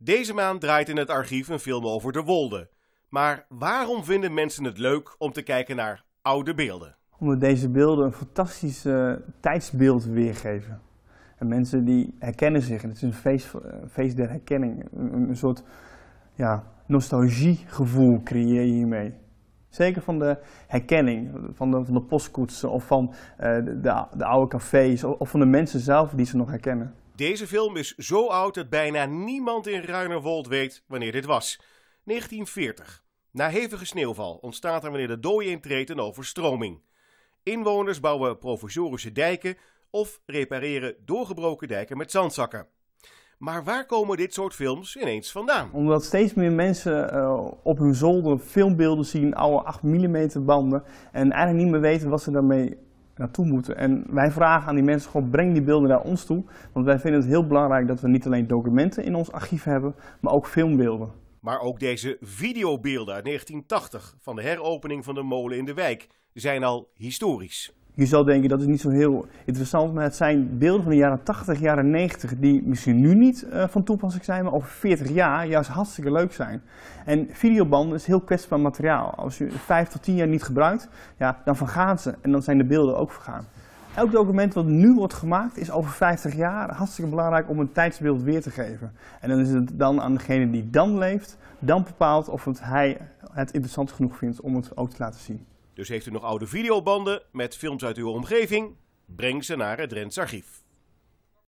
Deze maand draait in het archief een film over de Wolde. Maar waarom vinden mensen het leuk om te kijken naar oude beelden? Omdat deze beelden een fantastisch eh, tijdsbeeld weergeven. En mensen die herkennen zich. het is een feest, eh, feest der herkenning. Een, soort ja, nostalgiegevoel creëer je hiermee. Zeker van de herkenning, van de, van de postkoetsen of van eh, de, de, oude cafés of van de mensen zelf die ze nog herkennen. Deze film is zo oud dat bijna niemand in Ruinerwold weet wanneer dit was. 1940. Na hevige sneeuwval ontstaat er wanneer de dooi intreedt een overstroming. Inwoners bouwen provisorische dijken of repareren doorgebroken dijken met zandzakken. Maar waar komen dit soort films ineens vandaan? Omdat steeds meer mensen eh, op hun zolder filmbeelden zien, oude 8mm banden, en eigenlijk niet meer weten wat ze daarmee naartoe moeten. En wij vragen aan die mensen, breng die beelden naar ons toe. Want wij vinden het heel belangrijk dat we niet alleen documenten in ons archief hebben, maar ook filmbeelden. Maar ook deze videobeelden uit 1980 van de heropening van de molen in de wijk zijn al historisch. Je zou denken dat is niet zo heel interessant, maar het zijn beelden van de jaren 80, jaren 90 die misschien nu niet eh, van toepassing zijn, maar over 40 jaar juist hartstikke leuk zijn. En videobanden is heel kwetsbaar materiaal. Als je 5 tot 10 jaar niet gebruikt, ja, dan vergaan ze en dan zijn de beelden ook vergaan. Elk document wat nu wordt gemaakt is over 50 jaar hartstikke belangrijk om een tijdsbeeld weer te geven. En dan is het dan aan degene die dan leeft, dan bepaalt of het hij het interessant genoeg vindt om het ook te laten zien. Dus heeft u nog oude videobanden met films uit uw omgeving? Breng ze naar het Drents Archief.